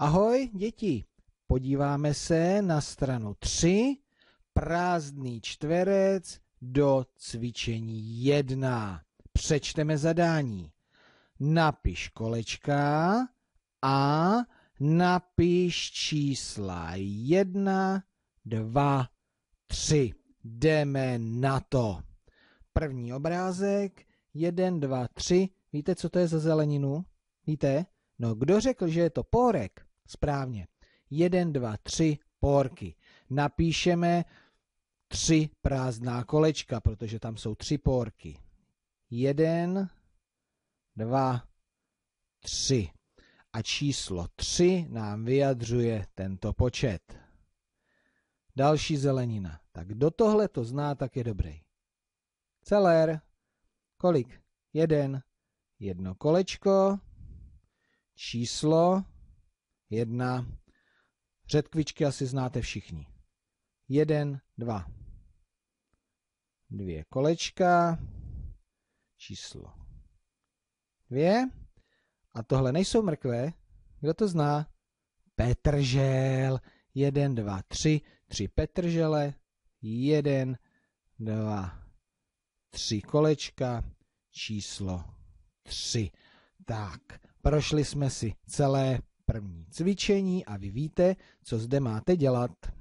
Ahoj, děti! Podíváme se na stranu 3, prázdný čtverec do cvičení 1. Přečteme zadání. Napiš kolečka a napiš čísla 1, 2, 3. Jdeme na to. První obrázek, 1, 2, 3. Víte, co to je za zeleninu? Víte? No, kdo řekl, že je to porek? Správně. 1, 2, 3 porky. Napíšeme tři prázdná kolečka, protože tam jsou tři porky. 1, 2, 3. A číslo 3 nám vyjadřuje tento počet. Další zelenina. Tak kdo tohle to zná, tak je dobrý. Celer. Kolik? Jeden. Jedno kolečko. Číslo jedna. Řetkvičky asi znáte všichni. Jeden, dva. Dvě kolečka. Číslo dvě. A tohle nejsou mrkve. Kdo to zná? Petržel. Jeden, dva, tři. Tři petržele. Jeden, dva, tři kolečka. Číslo tři. Tak, prošli jsme si celé první cvičení a vy víte, co zde máte dělat.